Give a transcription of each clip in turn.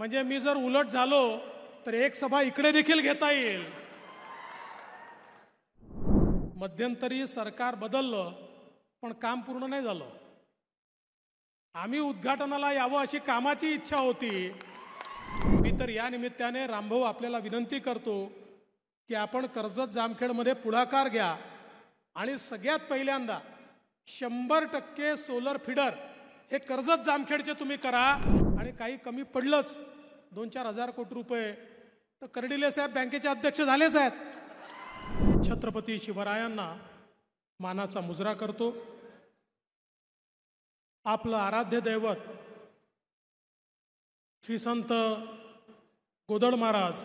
म्हणजे मी जर उलट झालो तर एक सभा इकडे देखील घेता येईल मध्यंतरी सरकार बदललं पण काम पूर्ण नाही झालं आम्ही उद्घाटनाला यावं अशी कामाची इच्छा होती मी तर या निमित्ताने रामभाऊ आपल्याला विनंती करतो की आपण कर्जत जामखेडमध्ये पुढाकार घ्या आणि सगळ्यात पहिल्यांदा शंभर टक्के सोलर फिडर हे कर्जत जामखेडचे तुम्ही करा आणि काही कमी पडलंच दोन चार हजार कोटी रुपये तर कर्डिले साहेब बँकेचे अध्यक्ष झालेच आहेत छत्रपती शिवरायांना मानाचा मुजरा करतो आपलं आराध्य दैवत श्री संत गोदड महाराज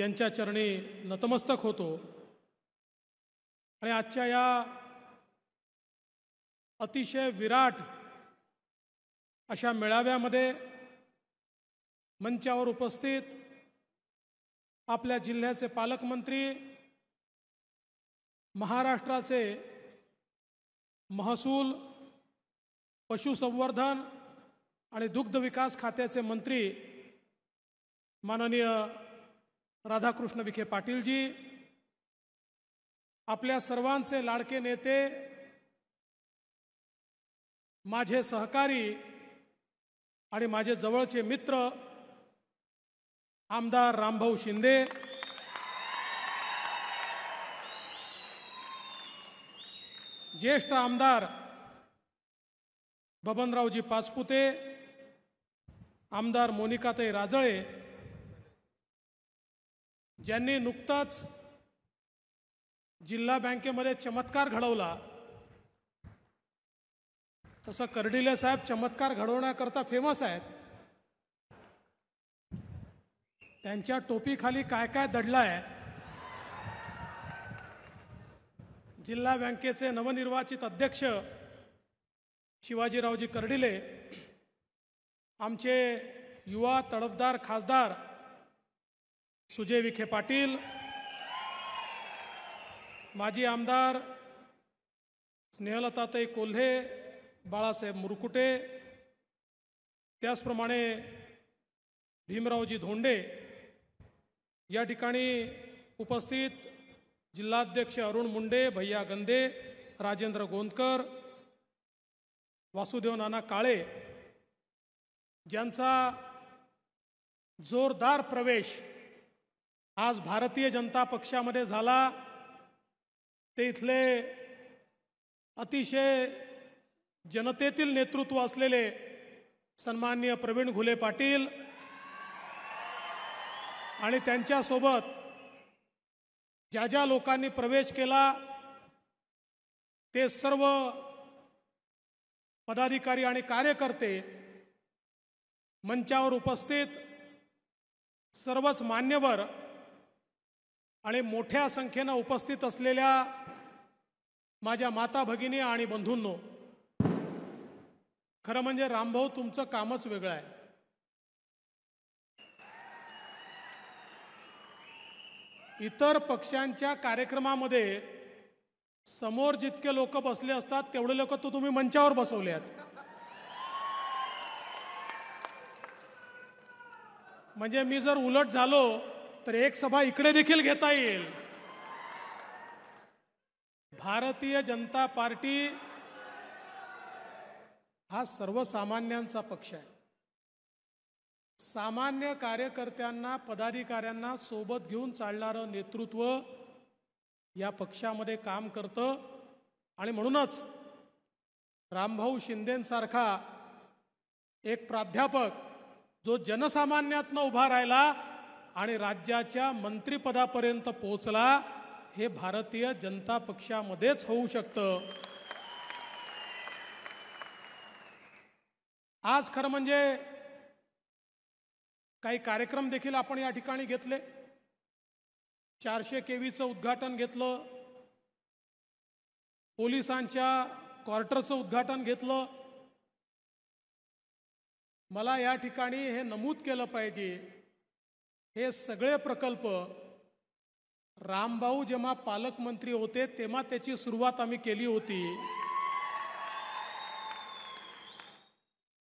यांच्या चरणी नतमस्तक होतो आणि आजच्या या अतिशय विराट अशा मेळाव्यामध्ये मंचावर उपस्थित आपल्या जिल्ह्याचे पालकमंत्री महाराष्ट्राचे महसूल पशुसंवर्धन आणि दुग्ध विकास खात्याचे मंत्री माननीय राधाकृष्ण विखे पाटीलजी आपल्या सर्वांचे लाडके नेते माझे सहकारी आणि माझे जवळचे मित्र आमदार रामभाऊ शिंदे ज्येष्ठ आमदार बबनरावजी पाचपुते आमदार मोनिकाताई राजळे ज्यांनी नुकताच जिल्हा बँकेमध्ये चमत्कार घडवला तसं कर्डिले साहेब चमत्कार घडवण्याकरता फेमस आहेत त्यांच्या टोपीखाली काय काय दडलं आहे जिल्हा बँकेचे नवनिर्वाचित अध्यक्ष शिवाजीरावजी कर्डिले आमचे युवा तडफदार खासदार सुजय विखे पाटील माजी आमदार स्नेहलताताई कोल्हे बाळासाहेब मुरकुटे त्याचप्रमाणे भीमरावजी धोंडे या ठिकाणी उपस्थित जिल्हाध्यक्ष अरुण मुंडे भैया गंदे राजेंद्र गोंदकर वासुदेव नाना काळे ज्यांचा जोरदार प्रवेश आज भारतीय जनता पक्षामध्ये झाला ते इथले अतिशय जनतेतील नेतृत्व असलेले सन्माननीय प्रवीण घुले पाटील आणि त्यांच्यासोबत ज्या ज्या लोकांनी प्रवेश केला ते सर्व पदाधिकारी आणि कार्यकर्ते मंचावर उपस्थित सर्वच मान्यवर आणि मोठ्या संख्येनं उपस्थित असलेल्या माझ्या माता भगिनी आणि बंधूंनो खरं म्हणजे रामभाऊ तुमचं कामच वेगळं आहे इतर पक्षांच्या कार्यक्रमामध्ये समोर जितके लोक बसले असतात तेवढे लोक तो तुम्ही मंचावर बसवले आहेत म्हणजे मी जर उलट झालो तर एक सभा इकडे देखील घेता येईल भारतीय जनता पार्टी हा सर्वसामान्यांचा पक्ष आहे सामान्य कार्यकर्त्यांना पदाधिकाऱ्यांना सोबत घेऊन चालणारं नेतृत्व या पक्षामध्ये काम करतं आणि म्हणूनच रामभाऊ शिंदेसारखा एक प्राध्यापक जो जनसामान्यातनं उभा राहिला आणि राज्याच्या मंत्रिपदापर्यंत पोहोचला हे भारतीय जनता पक्षामध्येच होऊ शकतं आज खरं म्हणजे काही कार्यक्रम देखील आपण या ठिकाणी घेतले चारशे केवीचं उद्घाटन घेतलं पोलिसांच्या क्वार्टरचं उद्घाटन घेतलं मला या ठिकाणी हे नमूद केलं पाहिजे हे सगळे प्रकल्प रामभाऊ जेव्हा पालकमंत्री होते तेव्हा त्याची सुरुवात आम्ही केली होती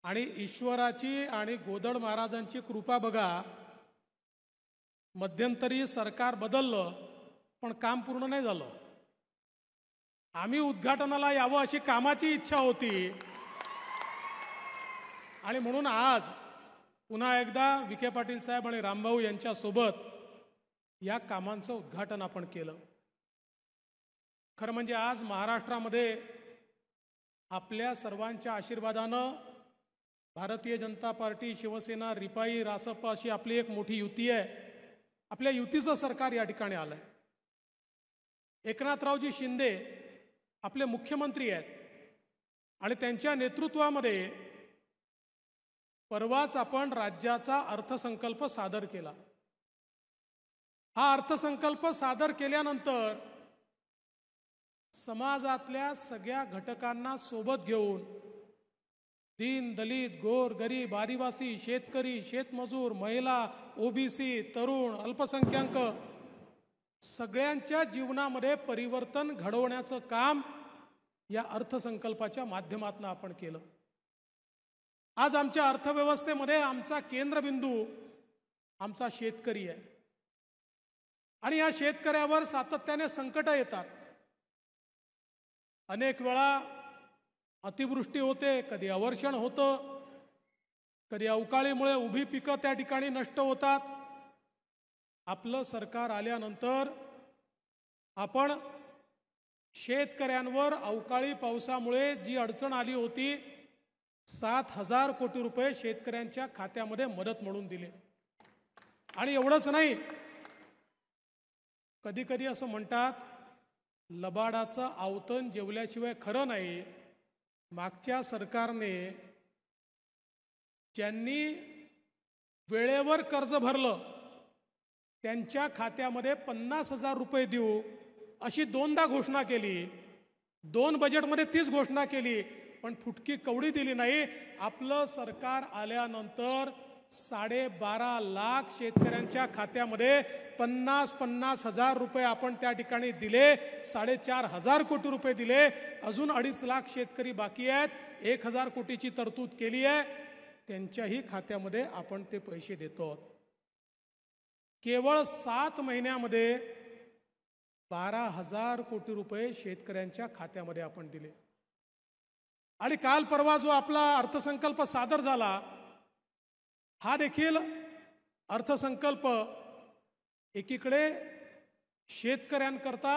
आणि ईश्वराची आणि गोदड महाराजांची कृपा बघा मध्यंतरी सरकार बदललं पण काम पूर्ण नाही झालं आम्ही उद्घाटनाला यावं अशी कामाची इच्छा होती आणि म्हणून आज पुन्हा एकदा विखे पाटील साहेब आणि रामभाऊ यांच्यासोबत या कामांचं उद्घाटन आपण केलं खरं म्हणजे आज महाराष्ट्रामध्ये आपल्या सर्वांच्या आशीर्वादानं भारतीय जनता पार्टी शिवसेना रिपाई रासप अशी आपली एक मोठी युती आहे आपल्या युतीचं सरकार या ठिकाणी आलंय एकनाथरावजी शिंदे आपले मुख्यमंत्री आहेत आणि त्यांच्या नेतृत्वामध्ये परवाच आपण राज्याचा अर्थसंकल्प सादर केला हा अर्थसंकल्प सादर केल्यानंतर समाजातल्या सगळ्या घटकांना सोबत घेऊन दीन दलित गोर गरीब आदिवासी शेतकरी शेतमजूर महिला ओबीसी तरुण अल्पसंख्याक सगळ्यांच्या जीवनामध्ये परिवर्तन घडवण्याचं काम या अर्थसंकल्पाच्या माध्यमातून आपण केलं आज आमच्या अर्थव्यवस्थेमध्ये आमचा केंद्रबिंदू आमचा शेतकरी आहे आणि या शेतकऱ्यावर सातत्याने संकट येतात अनेक वेळा अतिवृष्टी होते कधी अवर्षण होतं कधी अवकाळीमुळे उभी पिकं त्या ठिकाणी नष्ट होतात आपलं सरकार आल्यानंतर आपण शेतकऱ्यांवर अवकाळी पावसामुळे जी अडचण आली होती सात हजार कोटी रुपये शेतकऱ्यांच्या खात्यामध्ये मदत म्हणून दिले आणि एवढंच नाही कधी कधी असं म्हणतात लबाडाचं आवतन जेवल्याशिवाय खरं नाही मागच्या सरकारने ज्यांनी वेळेवर कर्ज भरलं त्यांच्या खात्यामध्ये पन्नास हजार रुपये देऊ अशी दोनदा घोषणा केली दोन बजेटमध्ये तीच घोषणा केली पण फुटकी कवडी दिली नाही आपलं सरकार आल्यानंतर साडेबारा लाख शेतकऱ्यांच्या खात्यामध्ये पन्नास पन्नास हजार रुपये आपण त्या ठिकाणी दिले साडेचार हजार कोटी रुपये दिले अजून अडीच लाख शेतकरी बाकी आहेत एक हजार कोटीची तरतूद केली आहे त्यांच्याही खात्यामध्ये आपण ते पैसे देतो केवळ सात महिन्यामध्ये बारा हजार कोटी रुपये शेतकऱ्यांच्या खात्यामध्ये आपण दिले आणि काल परवा जो आपला अर्थसंकल्प सादर झाला हा देखील अर्थसंकल्प एकीकडे शेतकऱ्यांकरता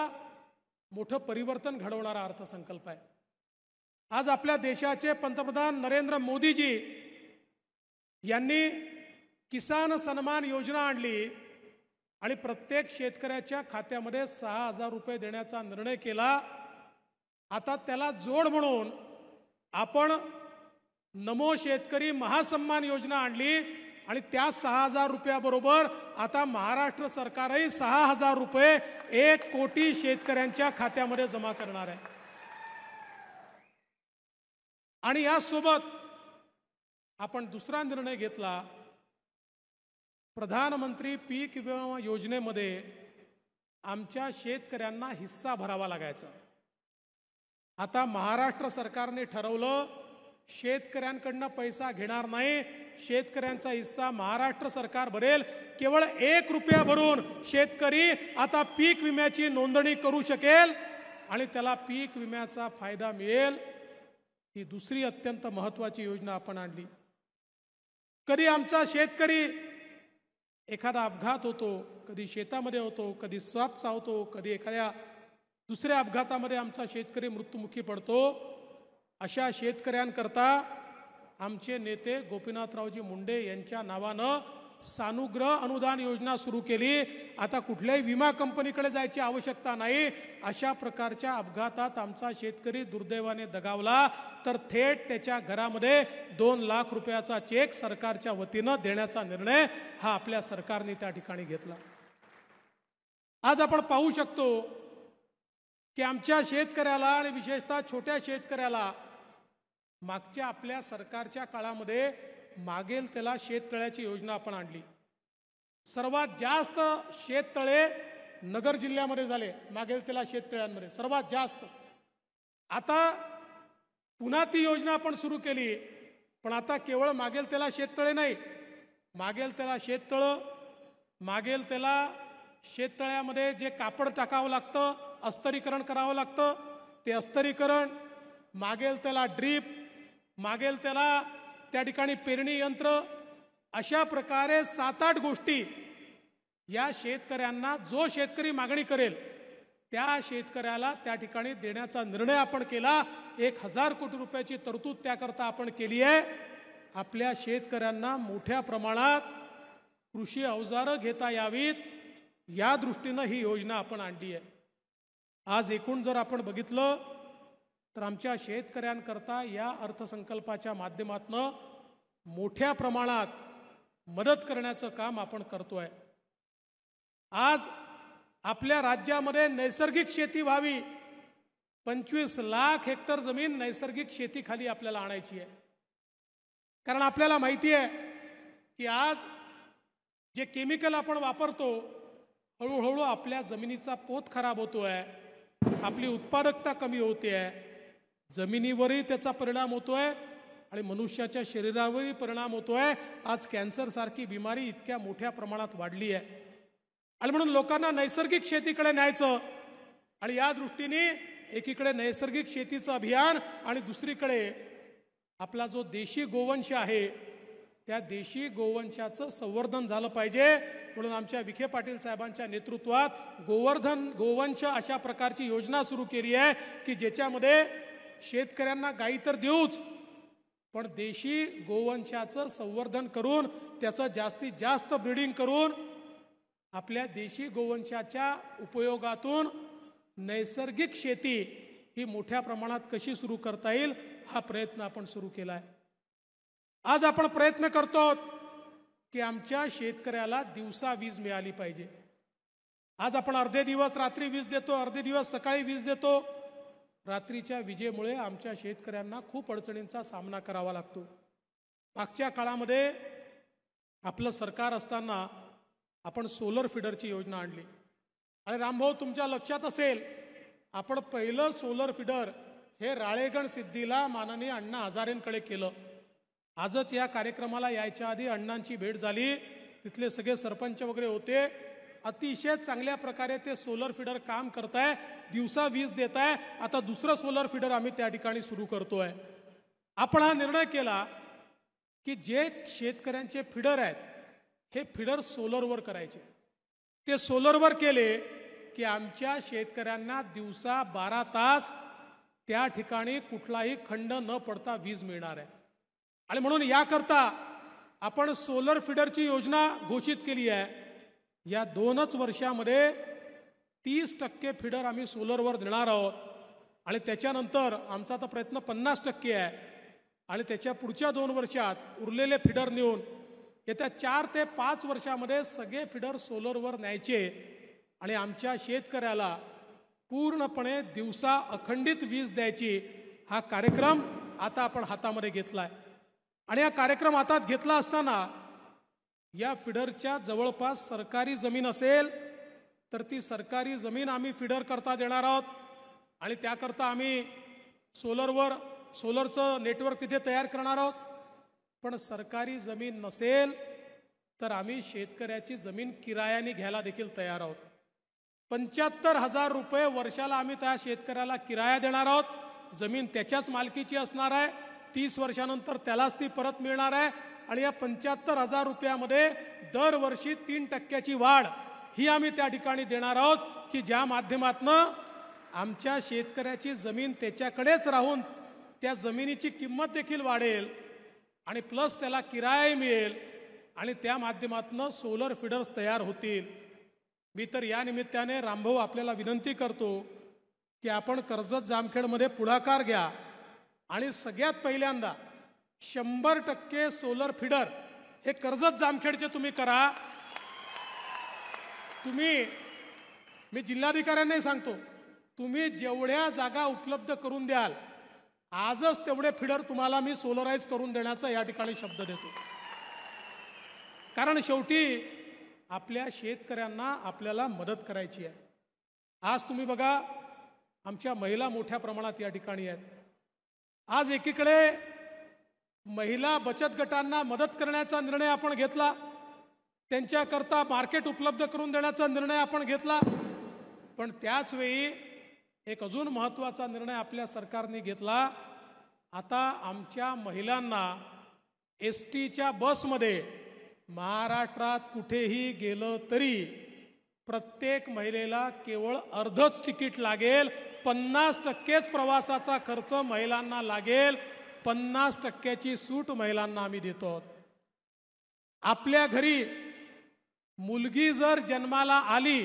मोठं परिवर्तन घडवणारा अर्थसंकल्प आहे आज आपल्या देशाचे पंतप्रधान नरेंद्र मोदीजी यांनी किसान सन्मान योजना आणली आणि प्रत्येक शेतकऱ्याच्या खात्यामध्ये सहा हजार रुपये देण्याचा निर्णय केला आता त्याला जोड म्हणून आपण नमो शेतकरी महासन्मान योजना आणली आणि त्या सहा हजार रुपयाबरोबर आता महाराष्ट्र सरकारही सहा हजार रुपये एक कोटी शेतकऱ्यांच्या खात्यामध्ये जमा करणार आहे आणि यासोबत आपण दुसरा निर्णय घेतला प्रधानमंत्री पीक विमा योजनेमध्ये आमच्या शेतकऱ्यांना हिस्सा भरावा लागायचा आता महाराष्ट्र सरकारने ठरवलं शेतकऱ्यांकडनं पैसा घेणार नाही शेतकऱ्यांचा हिस्सा महाराष्ट्र सरकार भरेल केवळ एक रुपया भरून शेतकरी आता पीक विम्याची नोंदणी करू शकेल आणि त्याला पीक विम्याचा फायदा मिळेल ही दुसरी अत्यंत महत्वाची योजना आपण आणली कधी आमचा शेतकरी एखादा अपघात होतो कधी शेतामध्ये होतो कधी स्वापचा होतो कधी एखाद्या दुसऱ्या अपघातामध्ये आमचा शेतकरी मृत्युमुखी पडतो अशा शेतकऱ्यांकरता आमचे नेते गोपीनाथरावजी मुंडे यांच्या नावानं सानुग्रह अनुदान योजना सुरू केली आता कुठल्याही विमा कंपनीकडे जायची आवश्यकता नाही अशा प्रकारच्या अपघातात आमचा शेतकरी दुर्दैवाने दगावला तर थेट त्याच्या घरामध्ये दोन लाख रुपयाचा चेक सरकारच्या वतीनं देण्याचा निर्णय हा आपल्या सरकारने त्या ठिकाणी घेतला आज आपण पाहू शकतो की आमच्या शेतकऱ्याला आणि विशेषतः छोट्या शेतकऱ्याला मागच्या आपल्या सरकारच्या काळामध्ये मागेल त्याला शेततळ्याची योजना आपण आणली सर्वात जास्त शेततळे नगर जिल्ह्यामध्ये झाले मागेल त्याला शेततळ्यांमध्ये सर्वात जास्त आता पुन्हा ती योजना आपण सुरू केली पण आता केवळ मागेल त्याला शेततळे नाही मागेल त्याला शेततळं मागेल त्याला शेततळ्यामध्ये जे कापड टाकावं लागतं अस्तरीकरण करावं लागतं ते अस्तरीकरण मागेल त्याला ड्रीप मागेल त्याला त्या ठिकाणी पेरणी यंत्र अशा प्रकारे सात आठ गोष्टी या शेतकऱ्यांना जो शेतकरी मागणी करेल त्या शेतकऱ्याला त्या ठिकाणी देण्याचा निर्णय आपण केला एक हजार कोटी रुपयाची तरतूद त्याकरता आपण केली आहे आपल्या शेतकऱ्यांना मोठ्या प्रमाणात कृषी अवजारं घेता यावीत या दृष्टीनं ही योजना आपण आणली आहे आज एकूण जर आपण बघितलं तर आमच्या शेतकऱ्यांकरता या अर्थसंकल्पाच्या माध्यमातनं मोठ्या प्रमाणात मदत करण्याचं काम आपण करतोय आज आपल्या राज्यामध्ये नैसर्गिक शेती व्हावी पंचवीस लाख हेक्टर जमीन नैसर्गिक शेतीखाली आपल्याला आणायची आहे कारण आपल्याला माहिती आहे की आज जे केमिकल आपण वापरतो हळूहळू आपल्या जमिनीचा पोत खराब होतो आहे आपली उत्पादकता कमी होते आहे जमिनीवरही त्याचा परिणाम होतोय आणि मनुष्याच्या शरीरावरही परिणाम होतोय आज कॅन्सरसारखी बिमारी इतक्या मोठ्या प्रमाणात वाढली आहे आणि म्हणून लोकांना नैसर्गिक शेतीकडे न्यायचं आणि या दृष्टीने एकीकडे नैसर्गिक शेतीचं अभियान आणि दुसरीकडे आपला जो देशी गोवंश आहे त्या देशी गोवंशाचं संवर्धन झालं पाहिजे म्हणून आमच्या विखे पाटील साहेबांच्या नेतृत्वात गोवर्धन गोवंश अशा प्रकारची योजना सुरू केली आहे की ज्याच्यामध्ये शेतकऱ्यांना गाई तर देऊच पण देशी गोवंशाचं संवर्धन करून त्याचं जास्तीत जास्त ब्रीडिंग करून आपल्या देशी गोवंशाच्या उपयोगातून नैसर्गिक शेती ही मोठ्या प्रमाणात कशी सुरू करता येईल हा प्रयत्न आपण सुरू केला आहे आज आपण प्रयत्न करतो की आमच्या शेतकऱ्याला दिवसा वीज मिळाली पाहिजे आज आपण अर्धे दिवस रात्री वीज देतो अर्धे दिवस सकाळी वीज देतो रात्रीच्या विजेमुळे आमच्या शेतकऱ्यांना खूप अडचणींचा सामना करावा लागतो मागच्या काळामध्ये आपलं सरकार असताना आपण सोलर फिडरची योजना आणली आणि रामभाऊ तुमच्या लक्षात असेल आपण पहिलं सोलर फिडर हे राळेगण सिद्धीला माननीय अण्णा हजारेंकडे केलं आजच या कार्यक्रमाला यायच्या आधी अण्णांची भेट झाली तिथले सगळे सरपंच वगैरे होते अतिशय चांगल्या प्रकारे ते सोलर फिडर काम करत आहे दिवसा वीज देत आहे आता दुसरं सोलर फिडर आम्ही त्या ठिकाणी सुरू करतोय आपण हा निर्णय केला की जे शेतकऱ्यांचे फिडर आहेत हे फिडर सोलरवर करायचे ते सोलरवर केले की आमच्या शेतकऱ्यांना दिवसा बारा तास त्या ठिकाणी कुठलाही खंड न पडता वीज मिळणार आहे आणि म्हणून याकरता आपण सोलर फिडरची योजना घोषित केली आहे या दोनच वर्षामध्ये तीस टक्के फिडर आम्ही सोलरवर देणार आहोत आणि त्याच्यानंतर आमचा आता प्रयत्न पन्नास टक्के आहे आणि त्याच्या पुढच्या दोन वर्षात उरलेले फिडर नेऊन येत्या चार ते पाच वर्षामध्ये सगळे फिडर सोलरवर न्यायचे आणि आमच्या शेतकऱ्याला पूर्णपणे दिवसा अखंडित वीज द्यायची हा कार्यक्रम आता आपण हातामध्ये घेतला आहे आणि हा कार्यक्रम हातात घेतला असताना या फिडरच्या जवळपास सरकारी जमीन असेल तर ती सरकारी जमीन आम्ही फिडर करता देणार आहोत आणि त्याकरता आम्ही सोलरवर सोलरचं नेटवर्क तिथे तयार करणार आहोत पण सरकारी जमीन नसेल तर आम्ही शेतकऱ्याची जमीन किरायाने घ्यायला देखील तयार आहोत पंच्याहत्तर हजार रुपये वर्षाला आम्ही त्या शेतकऱ्याला किराया देणार आहोत जमीन त्याच्याच मालकीची असणार आहे तीस वर्षानंतर त्यालाच ती परत मिळणार आहे आणि या पंच्याहत्तर हजार रुपयामध्ये दरवर्षी तीन टक्क्याची वाढ ही आम्ही त्या ठिकाणी देणार आहोत की ज्या माध्यमातनं आमच्या शेतकऱ्याची जमीन त्याच्याकडेच राहून त्या जमिनीची किंमत देखील वाढेल आणि प्लस त्याला किरायाही मिळेल आणि त्या माध्यमातून सोलर फिडर्स तयार होतील मी तर या निमित्ताने रामभाऊ आपल्याला विनंती करतो की आपण कर्जत जामखेडमध्ये पुढाकार घ्या आणि सगळ्यात पहिल्यांदा शंभर टक्के सोलर फिडर हे कर्जत जामखेडचे तुम्ही करा तुम्ही मी जिल्हाधिकाऱ्यांनाही सांगतो तुम्ही जेवढ्या जागा उपलब्ध करून द्याल आजच तेवढे फिडर तुम्हाला मी सोलराईज करून देण्याचा या ठिकाणी शब्द देतो कारण शेवटी आपल्या शेतकऱ्यांना आपल्याला मदत करायची आहे आज तुम्ही बघा आमच्या महिला मोठ्या प्रमाणात या ठिकाणी आहेत आज एकीकडे महिला बचत गटांना मदत करण्याचा निर्णय आपण घेतला त्यांच्याकरता मार्केट उपलब्ध करून देण्याचा निर्णय आपण घेतला पण त्याचवेळी एक अजून महत्त्वाचा निर्णय आपल्या सरकारने घेतला आता आमच्या महिलांना एस टीच्या बसमध्ये महाराष्ट्रात कुठेही गेलं तरी प्रत्येक महिलेला केवळ अर्धच तिकीट लागेल पन्नास टक्केच प्रवासाचा खर्च महिलांना लागेल पन्नास टक्क्याची सूट महिलांना आम्ही देतो आपल्या घरी मुलगी जर जन्माला आली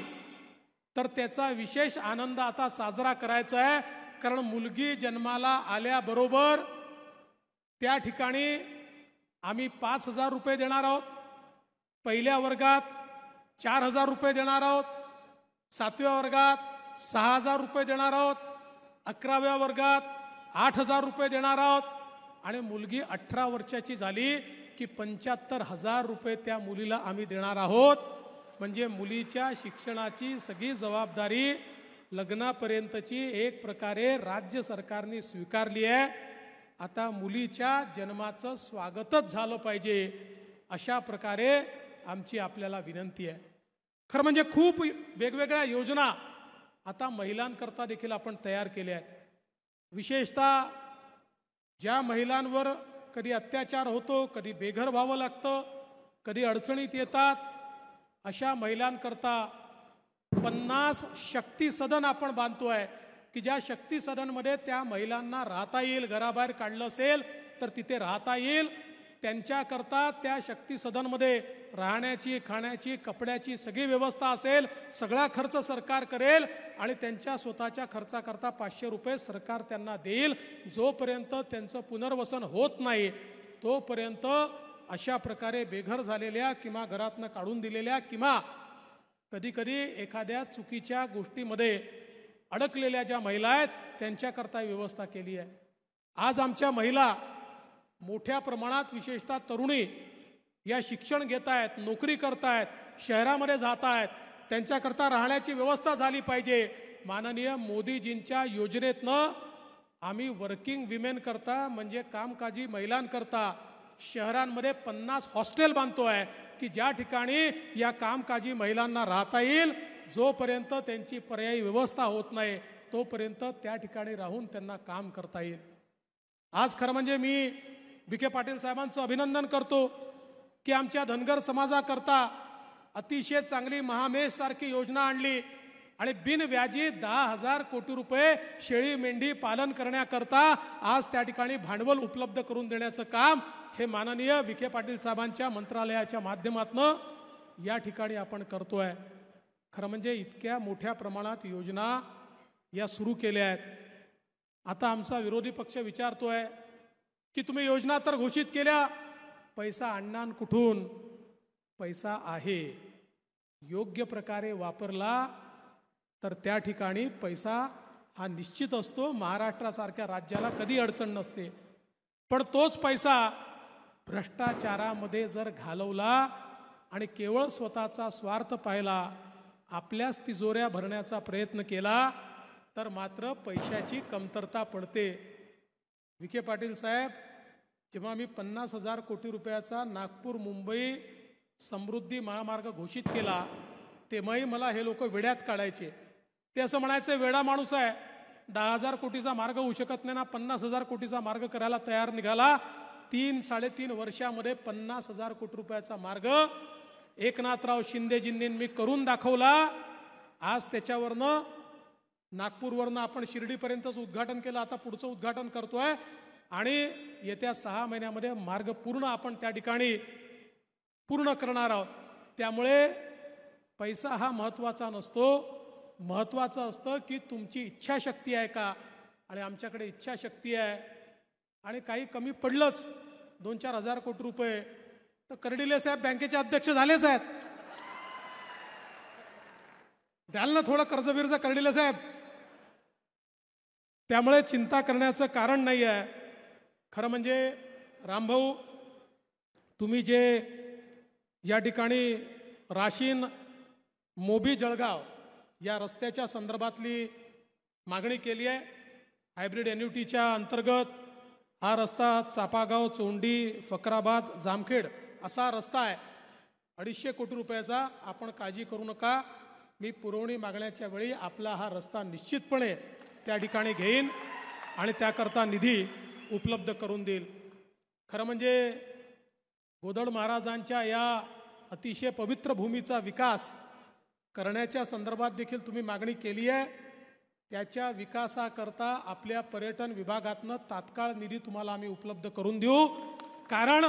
तर त्याचा विशेष आनंद आता साजरा करायचा आहे कारण मुलगी जन्माला आल्याबरोबर त्या ठिकाणी आम्ही पाच हजार रुपये देणार आहोत पहिल्या वर्गात चार हजार रुपये देणार आहोत सातव्या वर्गात सहा हजार रुपये देणार आहोत अकराव्या वर्गात आठ हजार रुपये देणार आहोत आणि मुलगी अठरा वर्षाची झाली की पंच्याहत्तर हजार रुपये त्या मुलीला आम्ही देणार आहोत म्हणजे मुलीच्या शिक्षणाची सगळी जबाबदारी लग्नापर्यंतची एक प्रकारे राज्य सरकारने स्वीकारली आहे आता मुलीच्या जन्माचं स्वागतच झालं पाहिजे अशा प्रकारे आमची आपल्याला विनंती आहे खरं म्हणजे खूप वेगवेगळ्या योजना आता महिलांकरता देखील आपण तयार केल्या आहेत विशेषतः ज्या महिलांवर कधी अत्याचार होतो कधी बेघर व्हावं लागतं कधी अडचणीत येतात अशा महिलांकरता पन्नास शक्ती सदन आपण बांधतो आहे की ज्या शक्ती सदनमध्ये त्या महिलांना राहता येईल घराबाहेर काढलं असेल तर तिथे राहता येईल त्यांच्याकरता त्या शक्ती सदनमध्ये राहण्याची खाण्याची कपड्याची सगळी व्यवस्था असेल सगळा खर्च सरकार करेल आणि त्यांच्या स्वतःच्या खर्चाकरता पाचशे रुपये सरकार त्यांना देईल जोपर्यंत त्यांचं पुनर्वसन होत नाही तोपर्यंत अशा प्रकारे बेघर झालेल्या किंवा घरातनं काढून दिलेल्या किंवा कधीकधी एखाद्या चुकीच्या गोष्टीमध्ये अडकलेल्या ज्या महिला आहेत त्यांच्याकरता व्यवस्था केली आहे आज आमच्या महिला मोठ्या प्रमाणात विशेषतः तरुणी या शिक्षण घेत आहेत नोकरी करतायत शहरामध्ये जात आहेत त्यांच्याकरता राहण्याची व्यवस्था झाली पाहिजे माननीय मोदीजींच्या योजनेतनं आम्ही वर्किंग विमेन करता म्हणजे कामकाजी महिलांकरता शहरांमध्ये पन्नास हॉस्टेल बांधतो आहे की ज्या ठिकाणी या कामकाजी महिलांना राहता येईल जोपर्यंत त्यांची पर्यायी व्यवस्था होत नाही तोपर्यंत त्या ठिकाणी राहून त्यांना काम करता येईल आज खरं म्हणजे मी विखे पाटील साहेबांचं अभिनंदन करतो की आमच्या धनगर समाजाकरता अतिशय चांगली महामेशसारखी योजना आणली आणि बिनव्याजी दहा हजार कोटी रुपये शेळी मेंढी पालन करण्याकरता आज त्या ठिकाणी भांडवल उपलब्ध करून देण्याचं काम हे माननीय विखे पाटील साहेबांच्या मंत्रालयाच्या माध्यमातून या ठिकाणी आपण करतोय खरं म्हणजे इतक्या मोठ्या प्रमाणात योजना या सुरू केल्या आहेत आता आमचा विरोधी पक्ष विचारतोय की तुम्ही योजना तर घोषित केल्या पैसा आणणार कुठून पैसा आहे योग्य प्रकारे वापरला तर त्या ठिकाणी पैसा हा निश्चित असतो महाराष्ट्रासारख्या राज्याला कधी अडचण नसते पण तोच पैसा भ्रष्टाचारामध्ये जर घालवला आणि केवळ स्वतःचा स्वार्थ पाहिला आपल्याच तिजोऱ्या भरण्याचा प्रयत्न केला तर मात्र पैशाची कमतरता पडते विखे पाटील साहेब जेव्हा मी पन्नास हजार कोटी रुपयाचा नागपूर मुंबई समृद्धी महामार्ग घोषित केला तेव्हाही मला हे लोक वेड्यात काढायचे ते असं म्हणायचं वेडा माणूस आहे दहा हजार कोटीचा मार्ग होऊ शकत नाही ना पन्नास हजार कोटीचा मार्ग करायला तयार निघाला तीन साडेतीन वर्षामध्ये पन्नास हजार कोटी रुपयाचा मार्ग एकनाथराव शिंदेजींनी मी करून दाखवला आज त्याच्यावरनं नागपूरवरनं आपण शिर्डीपर्यंतच उद्घाटन केलं आता पुढचं उद्घाटन करतोय आणि येत्या सहा महिन्यामध्ये मार्ग पूर्ण आपण त्या ठिकाणी पूर्ण करणार आहोत त्यामुळे पैसा हा महत्त्वाचा नसतो महत्त्वाचं असतं की तुमची इच्छाशक्ती आहे का आणि आमच्याकडे इच्छाशक्ती आहे आणि काही कमी पडलंच दोन चार हजार कोटी रुपये तर कर्डिले साहेब बँकेचे अध्यक्ष झालेच आहेत द्याल ना थोडं कर्ज बिर्ज साहेब त्यामुळे चिंता करण्याचं कारण नाही आहे खरं म्हणजे रामभाऊ तुम्ही जे या ठिकाणी राशीन मोबी जळगाव या रस्त्याच्या संदर्भातली मागणी केली आहे हायब्रिड एन्युटीच्या अंतर्गत हा रस्ता चापागाव चोंडी फकराबाद जामखेड असा रस्ता आहे अडीचशे कोटी रुपयाचा आपण काळजी करू नका मी पुरवणी मागण्याच्या वेळी आपला हा रस्ता निश्चितपणे त्या ठिकाणी घेईन आणि त्याकरता निधी उपलब्ध करून देईल खरं म्हणजे गोदड महाराजांच्या या अतिशय पवित्र भूमीचा विकास करण्याच्या संदर्भात देखील तुम्ही मागणी केली आहे त्याच्या विकासाकरता आपल्या पर्यटन विभागातनं तात्काळ निधी तुम्हाला आम्ही उपलब्ध करून देऊ कारण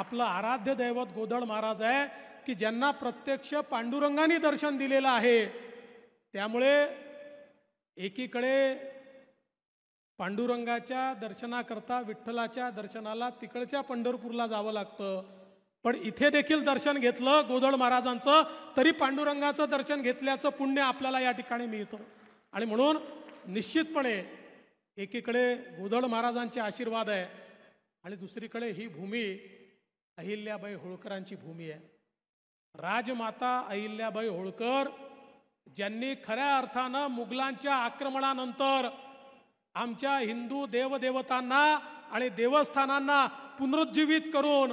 आपलं आराध्य दैवत गोदड महाराज आहे की ज्यांना प्रत्यक्ष पांडुरंगाने दर्शन दिलेलं आहे त्यामुळे एकीकडे पांडुरंगाच्या दर्शनाकरता विठ्ठलाच्या दर्शनाला तिकडच्या पंढरपूरला जावं लागतं पण इथे देखील दर्शन घेतलं गोदळ महाराजांचं तरी पांडुरंगाचं दर्शन घेतल्याचं पुण्य आपल्याला या ठिकाणी मिळतं आणि म्हणून निश्चितपणे एकीकडे गोदळ महाराजांचे आशीर्वाद आहे आणि दुसरीकडे ही भूमी अहिल्याबाई होळकरांची भूमी आहे राजमाता अहिल्याबाई होळकर ज्यांनी खऱ्या अर्थानं मुघलांच्या आक्रमणानंतर आमच्या हिंदू देवदेवतांना आणि देवस्थानांना पुनरुज्जीवित करून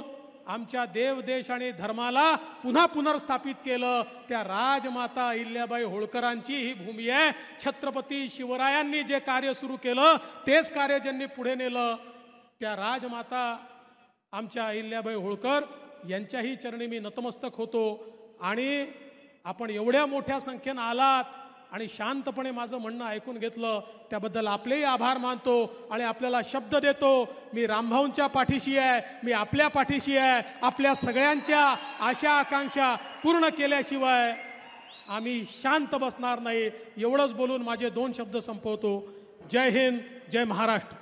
आमच्या देवदेश आणि धर्माला पुन्हा पुनर्स्थापित केलं त्या राजमाता अहिल्याबाई होळकरांची ही भूमी आहे छत्रपती शिवरायांनी जे कार्य सुरू केलं तेच कार्य ज्यांनी पुढे नेलं त्या राजमाता आमच्या अहिल्याबाई होळकर यांच्याही चरणी मी नतमस्तक होतो आणि आपण एवढ्या मोठ्या संख्येनं आलात आणि शांतपणे माझं म्हणणं ऐकून घेतलं त्याबद्दल आपलेही आभार मानतो आणि आपल्याला शब्द देतो मी रामभाऊंच्या पाठीशी आहे मी आपल्या पाठीशी आहे आपल्या सगळ्यांच्या आशा आकांक्षा पूर्ण केल्याशिवाय आम्ही शांत बसणार नाही एवढंच बोलून माझे दोन शब्द संपवतो जय हिंद जय महाराष्ट्र